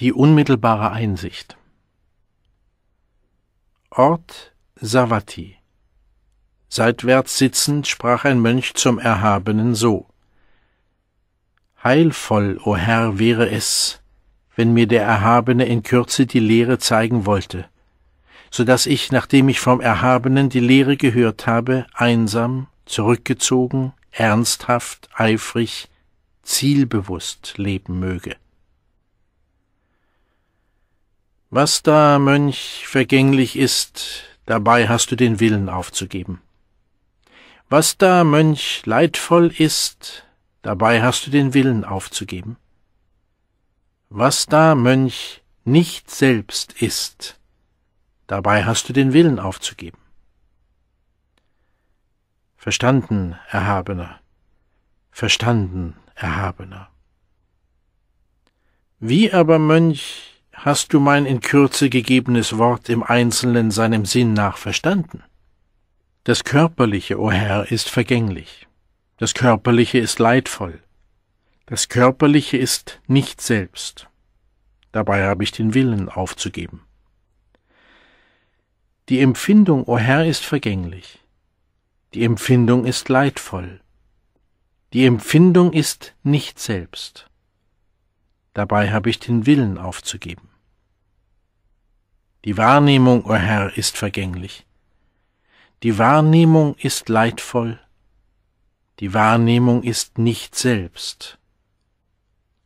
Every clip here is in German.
Die unmittelbare Einsicht. Ort Savati. Seitwärts sitzend sprach ein Mönch zum Erhabenen so Heilvoll, o oh Herr, wäre es, wenn mir der Erhabene in Kürze die Lehre zeigen wollte, so dass ich, nachdem ich vom Erhabenen die Lehre gehört habe, einsam, zurückgezogen, ernsthaft, eifrig, zielbewusst leben möge. Was da, Mönch, vergänglich ist, dabei hast du den Willen aufzugeben. Was da, Mönch, leidvoll ist, dabei hast du den Willen aufzugeben. Was da, Mönch, nicht selbst ist, dabei hast du den Willen aufzugeben. Verstanden, Erhabener, verstanden, Erhabener. Wie aber, Mönch, Hast du mein in Kürze gegebenes Wort im Einzelnen seinem Sinn nach verstanden? Das Körperliche, o oh Herr, ist vergänglich. Das Körperliche ist leidvoll. Das Körperliche ist nicht selbst. Dabei habe ich den Willen aufzugeben. Die Empfindung, o oh Herr, ist vergänglich. Die Empfindung ist leidvoll. Die Empfindung ist nicht selbst dabei habe ich den Willen aufzugeben. Die Wahrnehmung, o oh Herr, ist vergänglich. Die Wahrnehmung ist leidvoll. Die Wahrnehmung ist nicht selbst.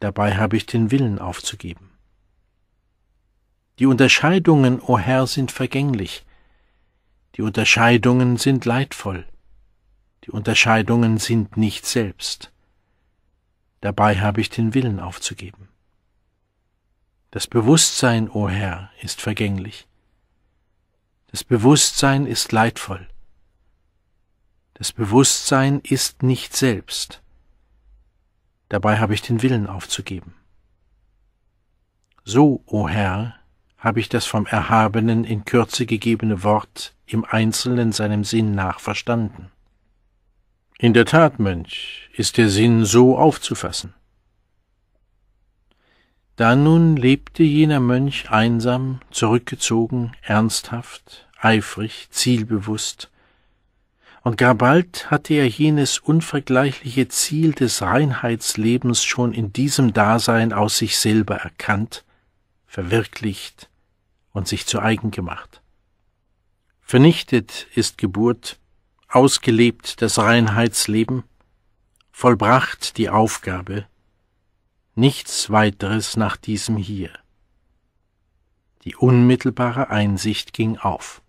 Dabei habe ich den Willen aufzugeben. Die Unterscheidungen, o oh Herr, sind vergänglich. Die Unterscheidungen sind leidvoll. Die Unterscheidungen sind nicht selbst. Dabei habe ich den Willen aufzugeben. Das Bewusstsein, o oh Herr, ist vergänglich. Das Bewusstsein ist leidvoll. Das Bewusstsein ist nicht selbst. Dabei habe ich den Willen aufzugeben. So, o oh Herr, habe ich das vom Erhabenen in Kürze gegebene Wort im Einzelnen seinem Sinn nach verstanden. In der Tat, Mönch, ist der Sinn so aufzufassen. Da nun lebte jener Mönch einsam, zurückgezogen, ernsthaft, eifrig, zielbewusst, und gar bald hatte er jenes unvergleichliche Ziel des Reinheitslebens schon in diesem Dasein aus sich selber erkannt, verwirklicht und sich zu eigen gemacht. Vernichtet ist Geburt, ausgelebt das Reinheitsleben, vollbracht die Aufgabe, nichts weiteres nach diesem hier. Die unmittelbare Einsicht ging auf.